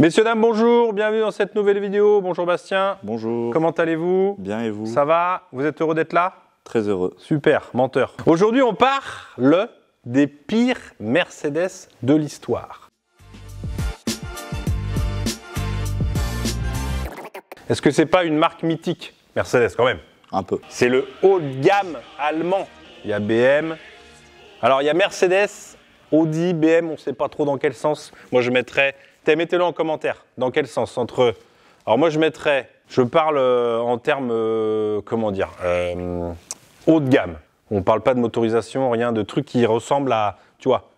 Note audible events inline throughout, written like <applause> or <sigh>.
Messieurs, dames, bonjour, bienvenue dans cette nouvelle vidéo. Bonjour Bastien. Bonjour. Comment allez-vous Bien et vous Ça va Vous êtes heureux d'être là Très heureux. Super, menteur. Aujourd'hui, on part le des pires Mercedes de l'histoire. Est-ce que c'est pas une marque mythique Mercedes quand même Un peu. C'est le haut de gamme allemand. Il y a BM. Alors il y a Mercedes, Audi, BM, on ne sait pas trop dans quel sens. Moi je mettrais mettez-le en commentaire. Dans quel sens Entre. Alors moi, je mettrais. Je parle euh, en termes. Euh, comment dire euh, Haut de gamme. On parle pas de motorisation, rien de truc qui ressemble à. Tu vois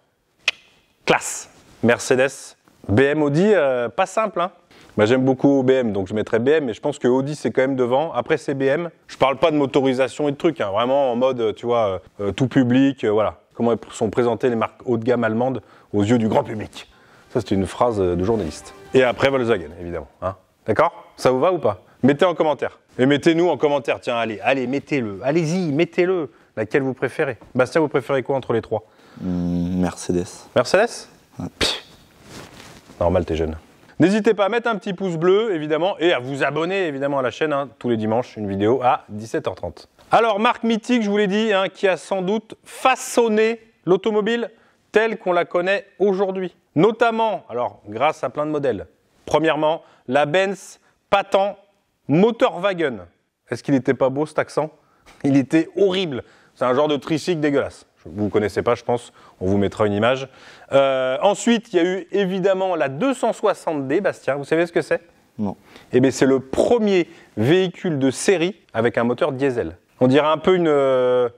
Classe. Mercedes. BM Audi, pas simple, hein bah, J'aime beaucoup BM, donc je mettrais BM, mais je pense que Audi, c'est quand même devant. Après, c'est BM. Je parle pas de motorisation et de trucs, hein. vraiment en mode, tu vois, tout public, voilà. Comment sont présentées les marques haut de gamme allemandes aux yeux du grand public. Ça, c'est une phrase de journaliste. Et après, Volkswagen, évidemment. Hein. D'accord Ça vous va ou pas Mettez en commentaire. Et mettez-nous en commentaire. Tiens, allez, allez, mettez-le. Allez-y, mettez-le. Laquelle vous préférez Bastien, vous préférez quoi entre les trois hmm, Mercedes. Mercedes Normal, t'es jeune. N'hésitez pas à mettre un petit pouce bleu, évidemment, et à vous abonner, évidemment, à la chaîne, hein, tous les dimanches, une vidéo à 17h30. Alors, marque mythique, je vous l'ai dit, hein, qui a sans doute façonné l'automobile telle qu'on la connaît aujourd'hui. Notamment, alors grâce à plein de modèles. Premièrement, la Benz Patent Motorwagen. Est-ce qu'il n'était pas beau cet accent <laughs> Il était horrible. C'est un genre de tricycle dégueulasse. Vous ne connaissez pas, je pense. On vous mettra une image. Euh, ensuite, il y a eu évidemment la 260D, Bastien. Vous savez ce que c'est Non. Eh bien, c'est le premier véhicule de série avec un moteur diesel. On dirait un peu une, euh,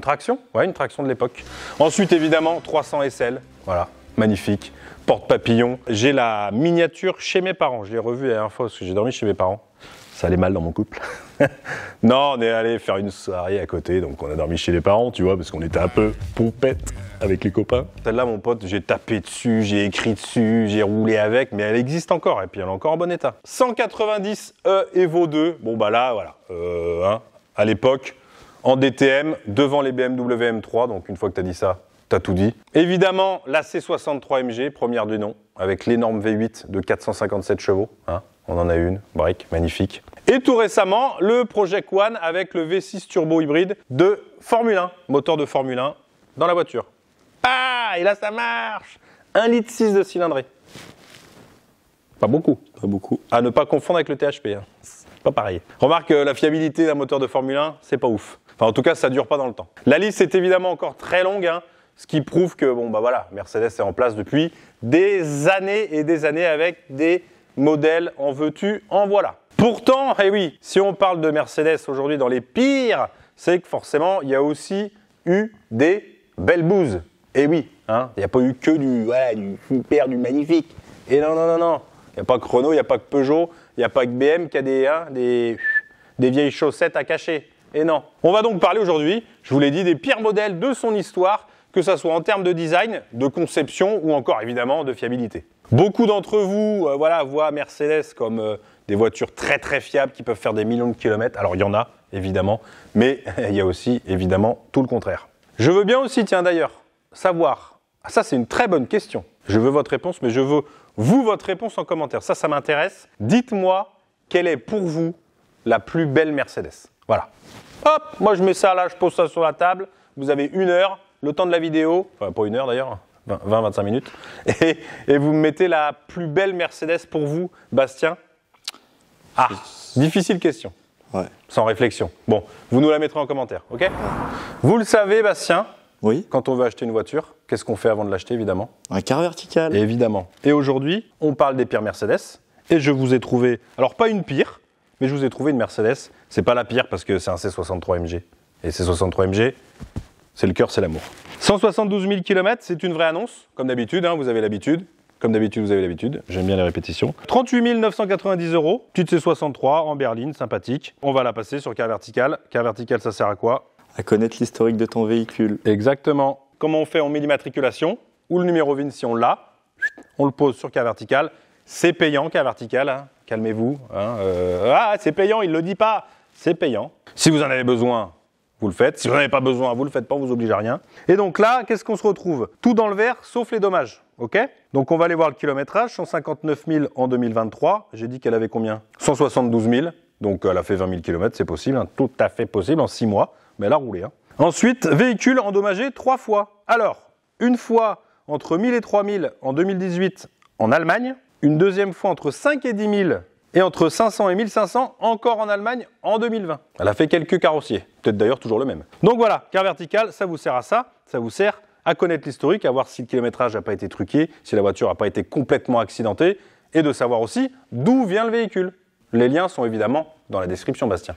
traction. Ouais, une traction de l'époque. Ensuite, évidemment, 300 SL. Voilà magnifique, porte-papillon. J'ai la miniature chez mes parents. Je l'ai revue la dernière fois parce que j'ai dormi chez mes parents. Ça allait mal dans mon couple. <laughs> non, on est allé faire une soirée à côté, donc on a dormi chez les parents, tu vois, parce qu'on était un peu pompette avec les copains. Celle-là, mon pote, j'ai tapé dessus, j'ai écrit dessus, j'ai roulé avec, mais elle existe encore, et puis elle est encore en bon état. 190 E Evo 2, bon bah là, voilà, euh, hein. à l'époque, en DTM, devant les BMW M3, donc une fois que t'as dit ça, t'as tout dit. Évidemment, la C63MG, première du nom, avec l'énorme V8 de 457 chevaux. Hein. on en a une, brique magnifique. Et tout récemment, le Project One avec le V6 turbo hybride de Formule 1, moteur de Formule 1, dans la voiture. Ah, et là ça marche 1,6 litre 6 de cylindrée. Pas beaucoup. Pas beaucoup. À ne pas confondre avec le THP. Hein. Pas pareil. Remarque, euh, la fiabilité d'un moteur de Formule 1, c'est pas ouf. Enfin, en tout cas, ça dure pas dans le temps. La liste est évidemment encore très longue. Hein. Ce qui prouve que bon bah voilà, Mercedes est en place depuis des années et des années avec des modèles en veux-tu, en voilà. Pourtant, eh oui, si on parle de Mercedes aujourd'hui dans les pires, c'est que forcément, il y a aussi eu des belles bouses. Eh oui, hein, il n'y a pas eu que du, ouais, du super, du magnifique. Et non, non, non, non. Il n'y a pas que Renault, il n'y a pas que Peugeot, il n'y a pas que BM qui a des, hein, des, des vieilles chaussettes à cacher. Et non. On va donc parler aujourd'hui, je vous l'ai dit, des pires modèles de son histoire que ce soit en termes de design, de conception ou encore évidemment de fiabilité. Beaucoup d'entre vous euh, voilà, voient Mercedes comme euh, des voitures très très fiables qui peuvent faire des millions de kilomètres. Alors il y en a, évidemment, mais <laughs> il y a aussi évidemment tout le contraire. Je veux bien aussi, tiens d'ailleurs, savoir, ah, ça c'est une très bonne question, je veux votre réponse, mais je veux vous votre réponse en commentaire, ça ça m'intéresse. Dites-moi quelle est pour vous la plus belle Mercedes. Voilà. Hop, moi je mets ça là, je pose ça sur la table, vous avez une heure, le temps de la vidéo, enfin pour une heure d'ailleurs, 20-25 minutes, et, vous mettez la plus belle Mercedes pour vous, Bastien Ah, difficile question. Ouais. Sans réflexion. Bon, vous nous la mettrez en commentaire, ok Vous le savez, Bastien Oui. Quand on veut acheter une voiture, qu'est-ce qu'on fait avant de l'acheter, évidemment Un car vertical. évidemment. Et aujourd'hui, on parle des pires Mercedes, et je vous ai trouvé, alors pas une pire, mais je vous ai trouvé une Mercedes. C'est pas la pire parce que c'est un C63 MG. Et C63 MG, c'est le cœur, c'est l'amour. 172 000 km, c'est une vraie annonce, comme d'habitude, hein, vous avez l'habitude. Comme d'habitude, vous avez l'habitude. J'aime bien les répétitions. 38 990 euros. Petite C63 en berline, sympathique. On va la passer sur car vertical. Car vertical, ça sert à quoi À connaître l'historique de ton véhicule. Exactement. Comment on fait On met l'immatriculation ou le numéro VIN si on l'a. On le pose sur car vertical. C'est payant car vertical. Hein. Calmez-vous. Hein, euh, ah, c'est payant, il ne le dit pas. C'est payant. Si vous en avez besoin, vous le faites. Si vous n'en avez pas besoin, vous le faites pas, on vous oblige à rien. Et donc là, qu'est-ce qu'on se retrouve Tout dans le vert, sauf les dommages. Ok Donc on va aller voir le kilométrage. 159 000 en 2023. J'ai dit qu'elle avait combien 172 000. Donc elle a fait 20 000 km, c'est possible, hein. tout à fait possible en 6 mois. Mais elle a roulé. Hein. Ensuite, véhicule endommagé 3 fois. Alors, une fois entre 1000 et 3000 en 2018 en Allemagne, une deuxième fois entre 5 et 10 000 et entre 500 et 1500 encore en Allemagne en 2020. Elle a fait quelques carrossiers, peut-être d'ailleurs toujours le même. Donc voilà, car vertical, ça vous sert à ça, ça vous sert à connaître l'historique, à voir si le kilométrage n'a pas été truqué, si la voiture n'a pas été complètement accidentée, et de savoir aussi d'où vient le véhicule. Les liens sont évidemment dans la description, Bastien.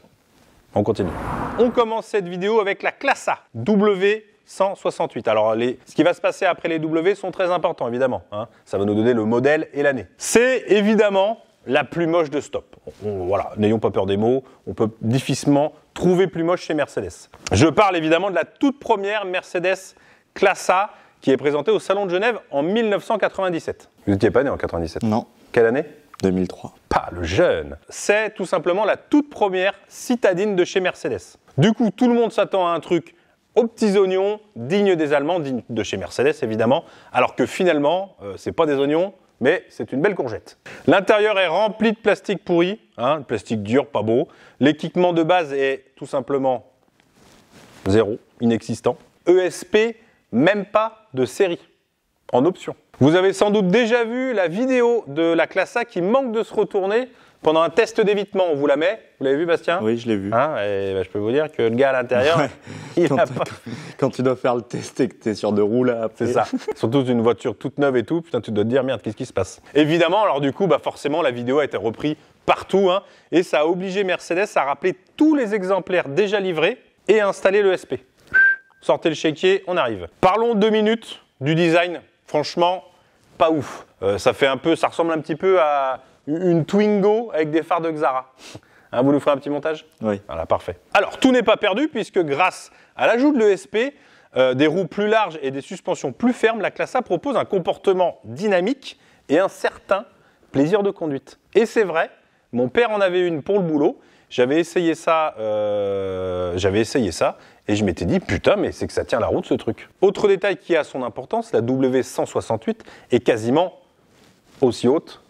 On continue. On commence cette vidéo avec la classe A, W 168. Alors, les, ce qui va se passer après les W sont très importants, évidemment. Hein. Ça va nous donner le modèle et l'année. C'est évidemment la plus moche de stop. voilà, n'ayons pas peur des mots, on peut difficilement trouver plus moche chez Mercedes. Je parle évidemment de la toute première Mercedes Classe A qui est présentée au Salon de Genève en 1997. Vous n'étiez pas né en 97 Non. Quelle année 2003. Pas le jeune. C'est tout simplement la toute première citadine de chez Mercedes. Du coup, tout le monde s'attend à un truc aux petits oignons, digne des Allemands, digne de chez Mercedes évidemment, alors que finalement, euh, ce n'est pas des oignons, mais c'est une belle courgette. L'intérieur est rempli de plastique pourri, hein, plastique dur, pas beau. L'équipement de base est tout simplement zéro, inexistant. ESP, même pas de série, en option. Vous avez sans doute déjà vu la vidéo de la classe A qui manque de se retourner pendant un test d'évitement, on vous la met. Vous l'avez vu, Bastien Oui, je l'ai vu. Hein, et bah, je peux vous dire que le gars à l'intérieur, <laughs> il quand, pas... <laughs> quand tu dois faire le test et que tu es sur deux roues, là, C'est ça. <laughs> Surtout une voiture toute neuve et tout, putain, tu dois te dire, merde, qu'est-ce qui se passe Évidemment, alors du coup, bah, forcément, la vidéo a été reprise partout. Hein, et ça a obligé Mercedes à rappeler tous les exemplaires déjà livrés et à installer le SP. Sortez le chéquier, on arrive. Parlons deux minutes du design. Franchement, pas ouf. Euh, ça fait un peu, ça ressemble un petit peu à une Twingo avec des phares de Xara. Hein, vous nous ferez un petit montage Oui. Voilà, parfait. Alors, tout n'est pas perdu puisque grâce à l'ajout de l'ESP, euh, des roues plus larges et des suspensions plus fermes, la classe A propose un comportement dynamique et un certain plaisir de conduite. Et c'est vrai, mon père en avait une pour le boulot. J'avais essayé ça, euh, j'avais essayé ça, et je m'étais dit putain, mais c'est que ça tient la route ce truc. Autre détail qui a son importance, la W168 est quasiment aussi haute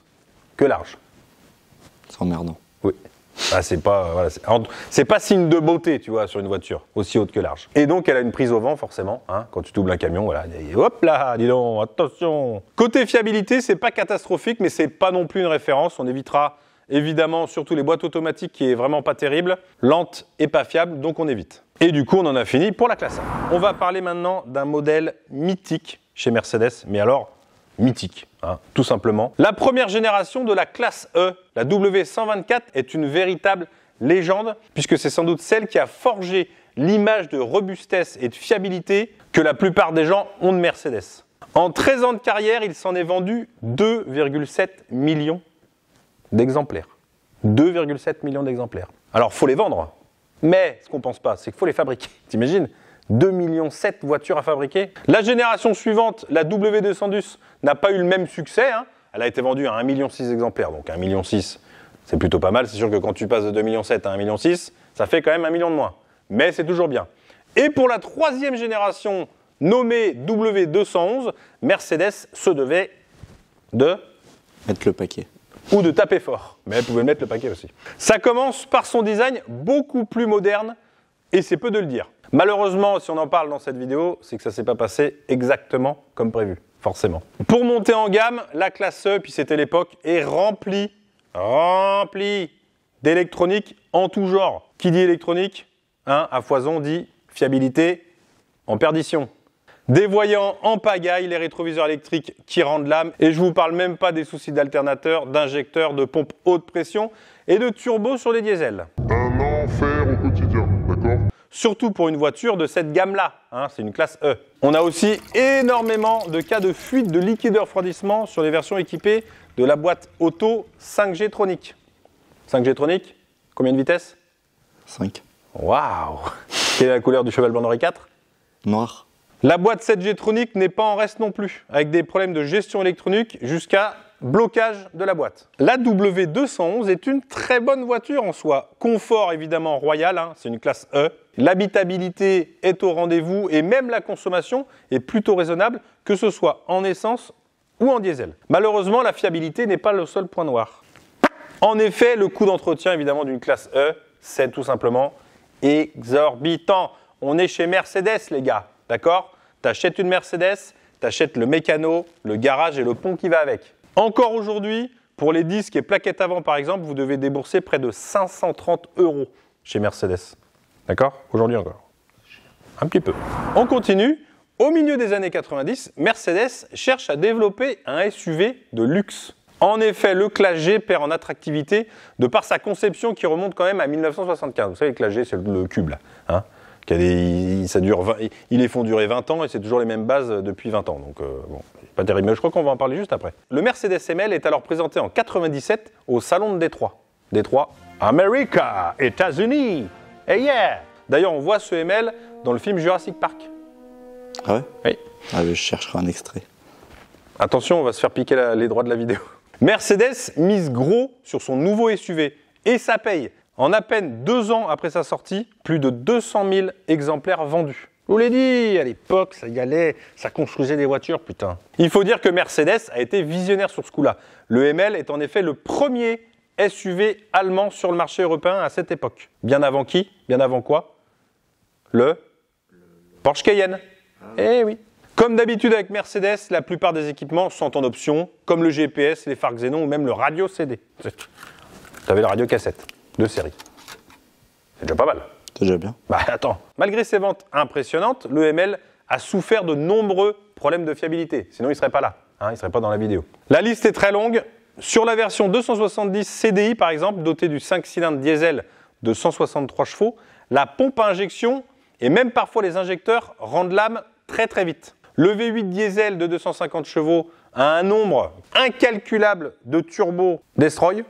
que large. C'est emmerdant. Oui. Ah, c'est pas, euh, c'est pas signe de beauté, tu vois, sur une voiture aussi haute que large. Et donc, elle a une prise au vent, forcément. Hein, quand tu doubles un camion, voilà, hop là, dis donc, attention. Côté fiabilité, c'est pas catastrophique, mais c'est pas non plus une référence. On évitera évidemment surtout les boîtes automatiques qui est vraiment pas terrible, lente et pas fiable, donc on évite. Et du coup, on en a fini pour la classe A. On va parler maintenant d'un modèle mythique chez Mercedes, mais alors mythique, hein, tout simplement. La première génération de la classe E, la W124, est une véritable légende, puisque c'est sans doute celle qui a forgé l'image de robustesse et de fiabilité que la plupart des gens ont de Mercedes. En 13 ans de carrière, il s'en est vendu 2,7 millions d'exemplaires. 2,7 millions d'exemplaires. Alors, faut les vendre. Mais ce qu'on pense pas, c'est qu'il faut les fabriquer. <laughs> T'imagines 2,7 millions de voitures à fabriquer. La génération suivante, la W200 n'a pas eu le même succès. Hein. Elle a été vendue à 1,6 million d'exemplaires, donc 1,6 million, c'est plutôt pas mal. C'est sûr que quand tu passes de 2,7 millions à 1,6 million, ça fait quand même 1 million de moins. Mais c'est toujours bien. Et pour la troisième génération, nommée W211, Mercedes se devait de... Mettre le paquet ou de taper fort. Mais elle pouvait mettre le paquet aussi. Ça commence par son design beaucoup plus moderne et c'est peu de le dire. Malheureusement, si on en parle dans cette vidéo, c'est que ça s'est pas passé exactement comme prévu, forcément. Pour monter en gamme, la classe E, puis c'était l'époque, est remplie, remplie d'électronique en tout genre. Qui dit électronique hein, À foison dit fiabilité en perdition. Des voyants en pagaille, les rétroviseurs électriques qui rendent l'âme, et je vous parle même pas des soucis d'alternateur d'injecteurs, de pompes haute pression et de turbo sur les diesels surtout pour une voiture de cette gamme-là. Hein, c'est une classe E. On a aussi énormément de cas de fuite de liquide de refroidissement sur les versions équipées de la boîte auto 5G Tronic. 5G Tronic, combien de vitesses 5. Waouh Quelle est la couleur du cheval blanc 4? 4 Noir. La boîte 7G Tronic n'est pas en reste non plus, avec des problèmes de gestion électronique jusqu'à blocage de la boîte. La W211 est une très bonne voiture en soi. Confort évidemment royal, hein, c'est une classe E. L'habitabilité est au rendez-vous et même la consommation est plutôt raisonnable, que ce soit en essence ou en diesel. Malheureusement, la fiabilité n'est pas le seul point noir. En effet, le coût d'entretien évidemment d'une classe E, c'est tout simplement exorbitant. On est chez Mercedes les gars, d'accord T'achètes une Mercedes, t'achètes le mécano, le garage et le pont qui va avec. Encore aujourd'hui, pour les disques et plaquettes avant, par exemple, vous devez débourser près de 530 euros chez Mercedes. D'accord Aujourd'hui encore. Un petit peu. On continue. Au milieu des années 90, Mercedes cherche à développer un SUV de luxe. En effet, le Clagé G perd en attractivité de par sa conception qui remonte quand même à 1975. Vous savez, le Classe G, c'est le cube là. Hein. il, ça dure il est font durer 20 ans et c'est toujours les mêmes bases depuis 20 ans. Donc euh, bon, pas terrible, mais je crois qu'on va en parler juste après. Le Mercedes ML est alors présenté en 97 au Salon de Détroit. Détroit, America, États-Unis. Hey yeah D'ailleurs, on voit ce ML dans le film Jurassic Park. Ah ouais Oui. Ah, je chercherai un extrait. Attention, on va se faire piquer les droits de la vidéo. Mercedes mise gros sur son nouveau SUV et ça paye. En à peine deux ans après sa sortie, plus de 200 000 exemplaires vendus. Je vous l'ai dit, à l'époque, ça y allait, ça construisait des voitures, putain. Il faut dire que Mercedes a été visionnaire sur ce coup-là. Le ML est en effet le premier SUV allemand sur le marché européen à cette époque. Bien avant qui Bien avant quoi Le Porsche Cayenne. Ah eh oui. Comme d'habitude avec Mercedes, la plupart des équipements sont en option, comme le GPS, les phares xénon ou même le radio CD. avez le radio cassette de série. C'est déjà pas mal. C'est déjà bien. Bah attends, malgré ses ventes impressionnantes, l'EML a souffert de nombreux problèmes de fiabilité. Sinon, il ne serait pas là. Hein, il ne serait pas dans la vidéo. La liste est très longue. Sur la version 270 CDI, par exemple, dotée du 5 cylindres diesel de 163 chevaux, la pompe à injection et même parfois les injecteurs rendent l'âme très très vite. Le V8 diesel de 250 chevaux a un nombre incalculable de turbos destroy.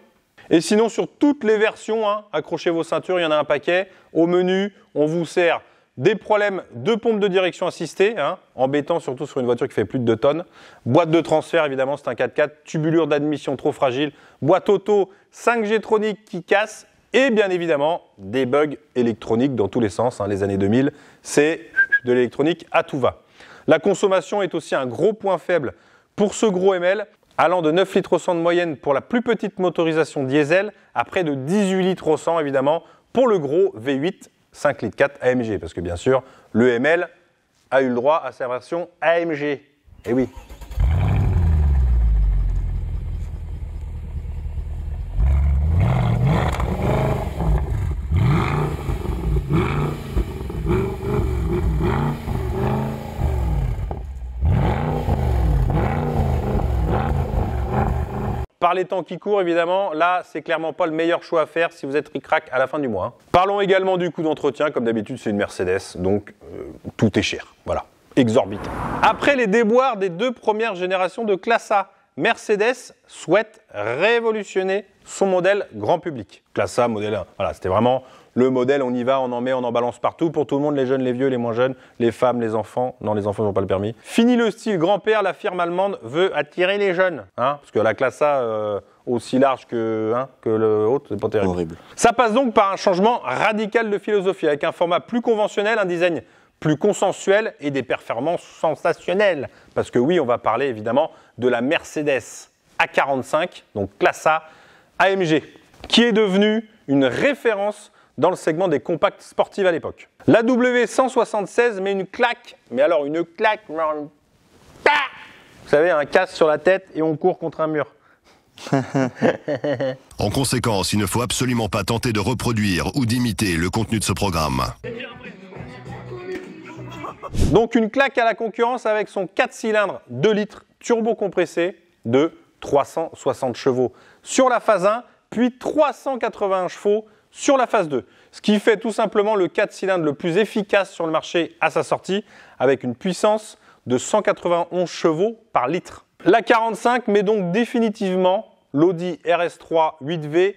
Et sinon, sur toutes les versions, hein, accrochez vos ceintures, il y en a un paquet. Au menu, on vous sert des problèmes de pompe de direction assistée, embêtant hein, surtout sur une voiture qui fait plus de 2 tonnes. Boîte de transfert, évidemment, c'est un 4x4. Tubulure d'admission trop fragile. Boîte auto 5G tronique qui casse. Et bien évidemment, des bugs électroniques dans tous les sens. Hein, les années 2000, c'est de l'électronique à tout va. La consommation est aussi un gros point faible pour ce gros ML allant de 9 litres au 100 de moyenne pour la plus petite motorisation diesel à près de 18 litres au 100 évidemment pour le gros V8 5 litres 4 AMG parce que bien sûr le ML a eu le droit à sa version AMG. Et eh oui, Par les temps qui courent, évidemment, là, c'est clairement pas le meilleur choix à faire si vous êtes ricrac à la fin du mois. Hein. Parlons également du coût d'entretien. Comme d'habitude, c'est une Mercedes, donc euh, tout est cher. Voilà, exorbitant. Après les déboires des deux premières générations de classe A, Mercedes souhaite révolutionner son modèle grand public. Classe A, modèle 1. Voilà, c'était vraiment le modèle, on y va, on en met, on en balance partout pour tout le monde, les jeunes, les vieux, les moins jeunes, les femmes, les enfants. Non, les enfants n'ont pas le permis. Fini le style grand-père, la firme allemande veut attirer les jeunes. Hein. Parce que la classe A... Euh, aussi large que, hein, que le haut, c'est pas terrible. Horrible. Ça passe donc par un changement radical de philosophie, avec un format plus conventionnel, un design plus consensuel et des performances sensationnelles. Parce que oui, on va parler évidemment de la Mercedes A45, donc classe A AMG, qui est devenue une référence dans le segment des compacts sportives à l'époque. La W176 met une claque, mais alors une claque, vous savez, un casse sur la tête et on court contre un mur. <laughs> en conséquence, il ne faut absolument pas tenter de reproduire ou d'imiter le contenu de ce programme. Donc une claque à la concurrence avec son 4 cylindres 2 litres turbo compressé de 360 chevaux sur la phase 1, puis 380 chevaux sur la phase 2, ce qui fait tout simplement le 4 cylindres le plus efficace sur le marché à sa sortie, avec une puissance de 191 chevaux par litre. La 45 met donc définitivement l'Audi RS3 8V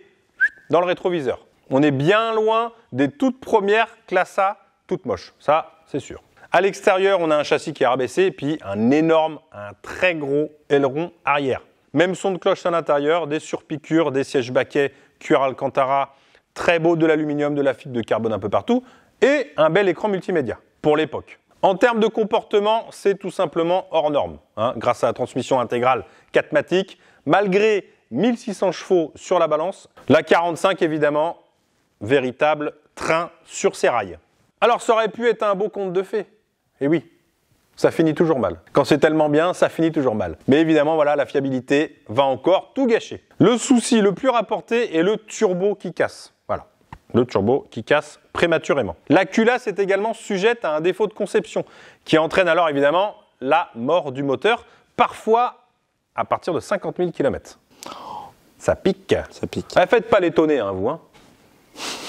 dans le rétroviseur. On est bien loin des toutes premières classe A toutes moches, ça c'est sûr. À l'extérieur, on a un châssis qui est rabaissé et puis un énorme, un très gros aileron arrière. Même son de cloche à l'intérieur, des surpiqûres, des sièges baquets cuir Alcantara Très beau, de l'aluminium, de la fibre de carbone un peu partout, et un bel écran multimédia, pour l'époque. En termes de comportement, c'est tout simplement hors norme, hein, grâce à la transmission intégrale 4 malgré 1600 chevaux sur la balance, la 45 évidemment, véritable train sur ses rails. Alors ça aurait pu être un beau conte de fées, et eh oui, ça finit toujours mal. Quand c'est tellement bien, ça finit toujours mal. Mais évidemment, voilà, la fiabilité va encore tout gâcher. Le souci le plus rapporté est le turbo qui casse le turbo qui casse prématurément. La culasse est également sujette à un défaut de conception qui entraîne alors évidemment la mort du moteur, parfois à partir de 50 000 km. Ça pique. Ça pique. Ah, faites pas l'étonner, hein, vous. Hein.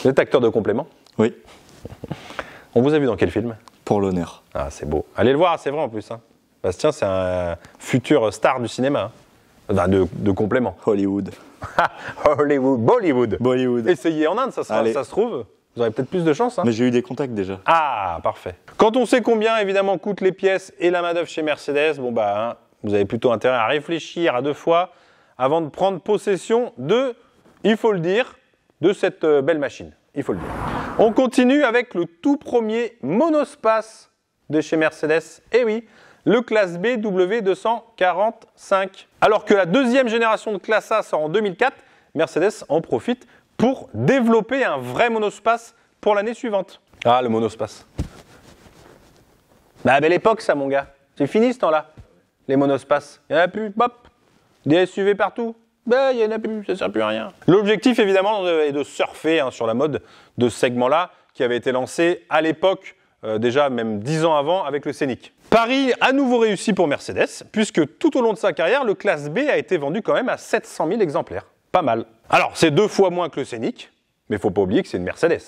Vous êtes acteur de complément Oui. <laughs> On vous a vu dans quel film Pour l'honneur. Ah, c'est beau. Allez le voir, c'est vrai en plus. Hein. Bastien, c'est un futur star du cinéma. Hein de, de complément. Hollywood. <laughs> Hollywood, Bollywood. Bollywood. Essayez en Inde, ça, se trouve. Vous aurez peut-être plus de chance. Hein. Mais j'ai eu des contacts déjà. Ah, parfait. Quand on sait combien, évidemment, coûtent les pièces et la main-d'œuvre chez Mercedes, bon, bah, hein, vous avez plutôt intérêt à réfléchir à deux fois avant de prendre possession de, il faut le dire, de cette euh, belle machine. Il faut le dire. On continue avec le tout premier monospace de chez Mercedes. Eh oui, le classe B W245. Alors que la deuxième génération de classe A sort en 2004, Mercedes en profite pour développer un vrai monospace pour l'année suivante. Ah, le monospace. Bah, belle époque, ça, mon gars. C'est fini ce temps-là. Les monospaces. Il n'y en a plus. pop, Des SUV partout. Bah, il n'y en a plus. Ça ne sert plus à rien. L'objectif, évidemment, euh, est de surfer hein, sur la mode de ce segment-là qui avait été lancé à l'époque euh, déjà même 10 ans avant avec le Scénic. Paris à nouveau réussi pour Mercedes, puisque tout au long de sa carrière, le Classe B a été vendu quand même à 700 000 exemplaires. Pas mal. Alors, c'est deux fois moins que le Scénic, mais faut pas oublier que c'est une Mercedes.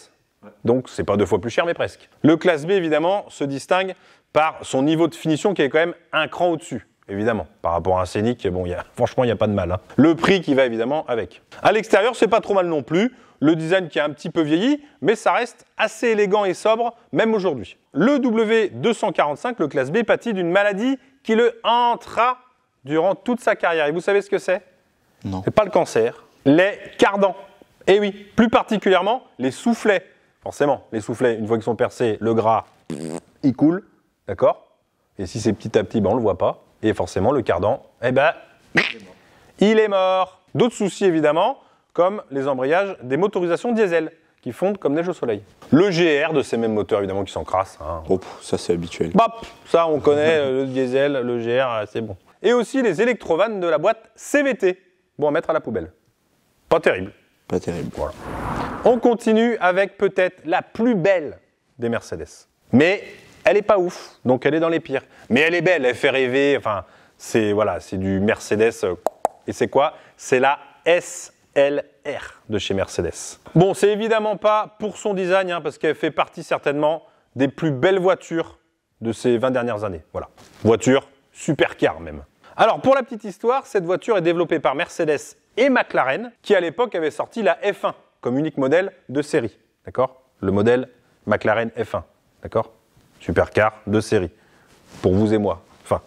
Donc, c'est pas deux fois plus cher, mais presque. Le Classe B, évidemment, se distingue par son niveau de finition qui est quand même un cran au-dessus évidemment. Par rapport à un scénic, bon, <laughs> franchement, il n'y a pas de mal. Hein. Le prix qui va évidemment avec. À l'extérieur, c'est pas trop mal non plus. Le design qui a un petit peu vieilli, mais ça reste assez élégant et sobre, même aujourd'hui. Le W245, le classe B, pâtit d'une maladie qui le entra durant toute sa carrière. Et vous savez ce que c'est Non. C'est pas le cancer. Les cardans. Et eh oui, plus particulièrement les soufflets. Forcément, les soufflets, une fois qu'ils sont percés, le gras, il coule, d'accord Et si c'est petit à petit, ben on le voit pas. Et forcément, le cardan, eh ben, il est mort. D'autres soucis, évidemment, comme les embrayages des motorisations diesel qui fondent comme neige au soleil. Le GR de ces mêmes moteurs, évidemment, qui s'encrassent. Hein. Oh, ça c'est habituel. Hop, ça on connaît, euh, le diesel, le GR, c'est bon. Et aussi les électrovannes de la boîte CVT, bon à mettre à la poubelle. Pas terrible. Pas terrible. On continue avec peut-être la plus belle des Mercedes. Mais elle est pas ouf, donc elle est dans les pires. Mais elle est belle, elle fait rêver, enfin, c'est voilà, c'est du Mercedes. Euh, et c'est quoi C'est la S LR de chez Mercedes. Bon, c'est évidemment pas pour son design, hein, parce qu'elle fait partie certainement des plus belles voitures de ces 20 dernières années. Voilà. Voiture supercar même. Alors, pour la petite histoire, cette voiture est développée par Mercedes et McLaren, qui à l'époque avait sorti la F1 comme unique modèle de série. D'accord Le modèle McLaren F1. D'accord Supercar de série. Pour vous et moi. Enfin,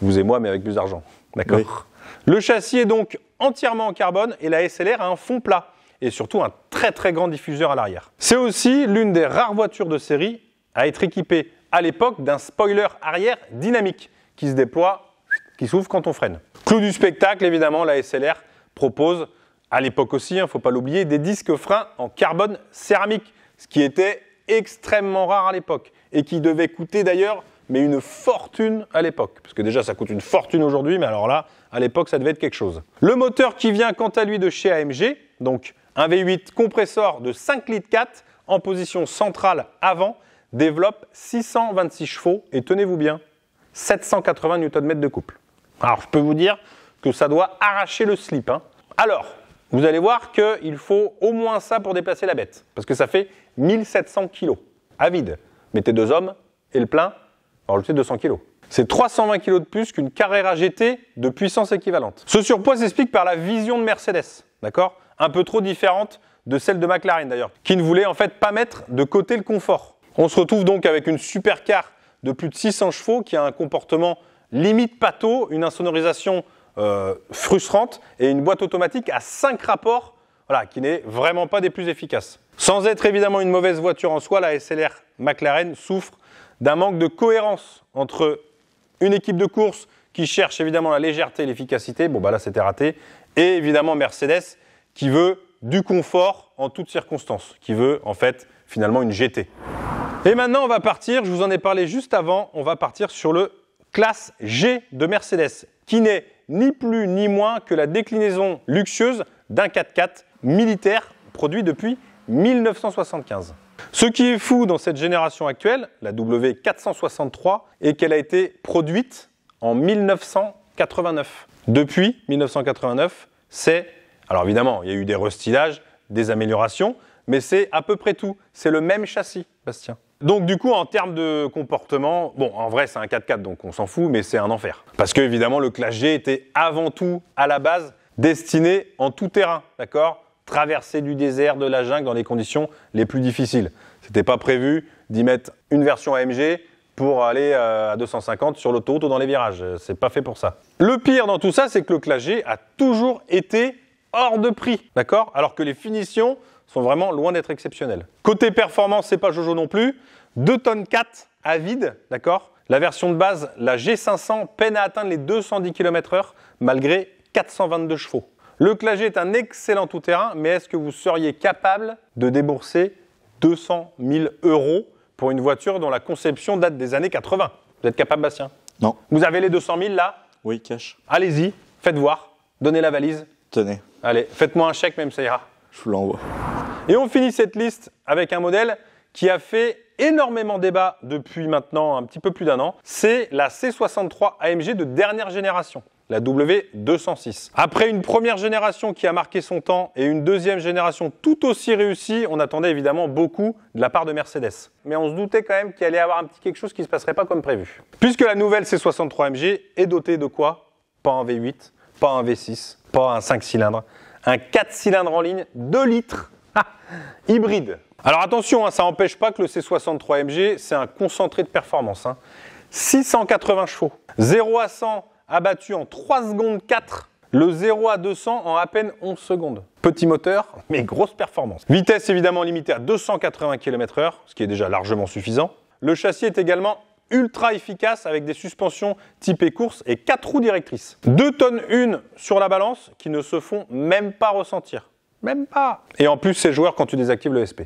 vous et moi, mais avec plus d'argent. D'accord Le châssis est donc entièrement en carbone et la SLR a un fond plat et surtout un très très grand diffuseur à l'arrière. C'est aussi l'une des rares voitures de série à être équipée à l'époque d'un spoiler arrière dynamique qui se déploie, qui s'ouvre quand on freine. Clou du spectacle, évidemment, la SLR propose, à l'époque aussi, il hein, ne faut pas l'oublier, des disques freins en carbone céramique, ce qui était extrêmement rare à l'époque et qui devait coûter d'ailleurs mais une fortune à l'époque. Parce que déjà ça coûte une fortune aujourd'hui, mais alors là, à l'époque, ça devait être quelque chose. Le moteur qui vient quant à lui de chez AMG, donc un V8 compresseur de 5 litres 4 en position centrale avant, développe 626 chevaux et tenez-vous bien, 780 Nm de couple. Alors je peux vous dire que ça doit arracher le slip. Hein. Alors, vous allez voir qu'il faut au moins ça pour déplacer la bête, parce que ça fait 1700 kg à vide. Mettez deux hommes et le plein, rajoutez 200 kg. C'est 320 kg de plus qu'une Carrera GT de puissance équivalente. Ce surpoids s'explique par la vision de Mercedes, d'accord Un peu trop différente de celle de McLaren d'ailleurs, qui ne voulait en fait pas mettre de côté le confort. On se retrouve donc avec une supercar de plus de 600 chevaux qui a un comportement limite pato, une insonorisation euh, frustrante et une boîte automatique à 5 rapports, voilà, qui n'est vraiment pas des plus efficaces. Sans être évidemment une mauvaise voiture en soi, la SLR McLaren souffre d'un manque de cohérence entre une équipe de course qui cherche évidemment la légèreté et l'efficacité. Bon, bah là, c'était raté. Et évidemment, Mercedes qui veut du confort en toutes circonstances, qui veut en fait finalement une GT. Et maintenant, on va partir, je vous en ai parlé juste avant, on va partir sur le classe G de Mercedes, qui n'est ni plus ni moins que la déclinaison luxueuse d'un 4x4 militaire produit depuis 1975. Ce qui est fou dans cette génération actuelle, la W463, est qu'elle a été produite en 1989. Depuis 1989, c'est... Alors évidemment, il y a eu des restylages, des améliorations, mais c'est à peu près tout. C'est le même châssis, Bastien. Donc du coup, en termes de comportement, bon, en vrai, c'est un 4x4, donc on s'en fout, mais c'est un enfer. Parce que évidemment, le Clash G était avant tout, à la base, destiné en tout terrain, d'accord Traverser du désert, de la jungle, dans les conditions les plus difficiles. C'était pas prévu d'y mettre une version AMG pour aller euh, à 250 sur l'autoroute ou dans les virages. C'est pas fait pour ça. Le pire dans tout ça, c'est que le clagé a toujours été hors de prix, d'accord Alors que les finitions sont vraiment loin d'être exceptionnelles. Côté performance, c'est pas Jojo non plus. 2,4 tonnes à vide, d'accord La version de base, la G500, peine à atteindre les 210 km/h malgré 422 chevaux. Le clagé est un excellent tout-terrain, mais est-ce que vous seriez capable de débourser 200 000 euros pour une voiture dont la conception date des années 80. Vous êtes capable, Bastien Non. Vous avez les 200 000 là Oui, cash. Allez-y, faites voir, donnez la valise. Tenez. Allez, faites-moi un chèque même, ça ira. Je vous l'envoie. Et on finit cette liste avec un modèle qui a fait énormément débat depuis maintenant un petit peu plus d'un an. C'est la C63 AMG de dernière génération la W206. Après une première génération qui a marqué son temps et une deuxième génération tout aussi réussie, on attendait évidemment beaucoup de la part de Mercedes. Mais on se doutait quand même qu'il allait y avoir un petit quelque chose qui ne se passerait pas comme prévu. Puisque la nouvelle C63 MG est dotée de quoi Pas un V8, pas un V6, pas un 5 cylindres, un 4 cylindres en ligne, 2 litres, hybride. Alors attention, hein, ça n'empêche pas que le C63 MG, c'est un concentré de performance. 680 hein. chevaux, 0 à 100 abattu en 3 secondes 4 le 0 à 200 en à peine 11 secondes. Petit moteur, mais grosse performance. Vitesse évidemment limitée à 280 km/h, ce qui est déjà largement suffisant. Le châssis est également ultra efficace avec des suspensions typées course et 4 roues directrices. 2 tonnes 1 sur la balance qui ne se font même pas ressentir. Même pas Et en plus, c'est joueur quand tu désactives le SP.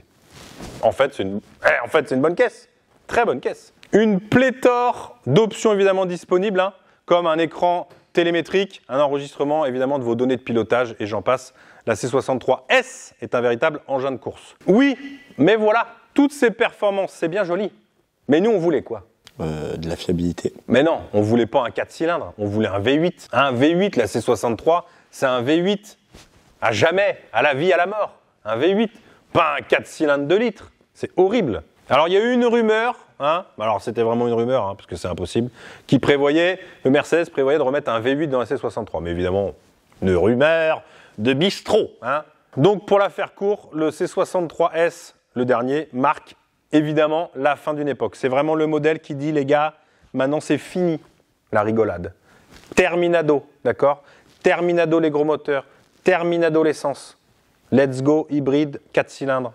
En fait, c'est une... Eh, en fait, une bonne caisse. Très bonne caisse. Une pléthore d'options évidemment disponibles. Hein comme un écran télémétrique, un enregistrement évidemment de vos données de pilotage et j'en passe. La C63S est un véritable engin de course. Oui, mais voilà, toutes ces performances, c'est bien joli. Mais nous, on voulait quoi euh, de la fiabilité. Mais non, on voulait pas un 4 cylindres, on voulait un V8. Un V8, la C63, c'est un V8 à jamais, à la vie, à la mort. Un V8, pas un 4 cylindres de litre. C'est horrible. Alors il y a eu une rumeur, hein, alors c'était vraiment une rumeur, hein, parce que c'est impossible, qui prévoyait, le Mercedes prévoyait de remettre un V8 dans la C63. Mais évidemment, une rumeur de bistrot. Hein. Donc pour la faire court, le C63S, le dernier, marque évidemment la fin d'une époque. C'est vraiment le modèle qui dit, les gars, maintenant c'est fini la rigolade. Terminado, d'accord Terminado les gros moteurs, terminado l'essence. Let's go hybride 4 cylindres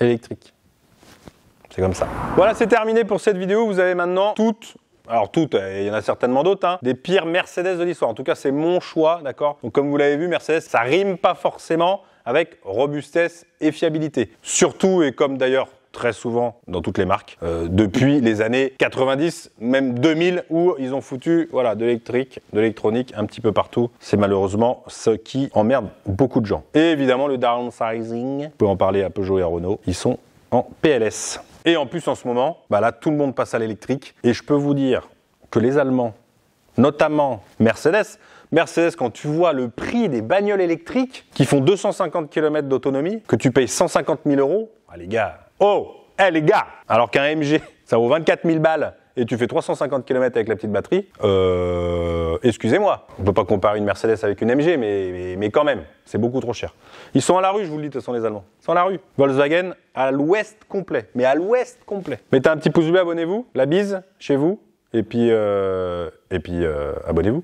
électrique comme ça. Voilà, c'est terminé pour cette vidéo. Vous avez maintenant toutes alors toutes, euh, il y en a certainement d'autres, hein, des pires Mercedes de l'histoire. En tout cas, c'est mon choix, d'accord Donc comme vous l'avez vu, Mercedes, ça rime pas forcément avec robustesse et fiabilité. Surtout, et comme d'ailleurs très souvent dans toutes les marques, euh, depuis les années 90, même 2000, où ils ont foutu voilà, de l'électrique, de l'électronique un petit peu partout. C'est malheureusement ce qui emmerde beaucoup de gens. Et évidemment, le downsizing, on peut en parler à Peugeot et à Renault, ils sont en PLS. Et en plus, en ce moment, bah là, tout le monde passe à l'électrique. Et je peux vous dire que les Allemands, notamment Mercedes, Mercedes, quand tu vois le prix des bagnoles électriques qui font 250 km d'autonomie, que tu payes 150 000 euros, ah, les gars, oh, eh, les gars, alors qu'un MG, ça vaut 24 000 balles et tu fais 350 km avec la petite batterie, euh, excusez-moi, on peut pas comparer une Mercedes avec une MG, mais, quand même, c'est beaucoup trop cher. Ils sont à la rue, je vous le dis, ce sont les Allemands. Ils sont à la rue. Volkswagen, à l'ouest complet, mais à l'ouest complet. Mettez un petit pouce bleu, abonnez-vous, la bise chez vous, et puis, euh, et puis euh, abonnez-vous.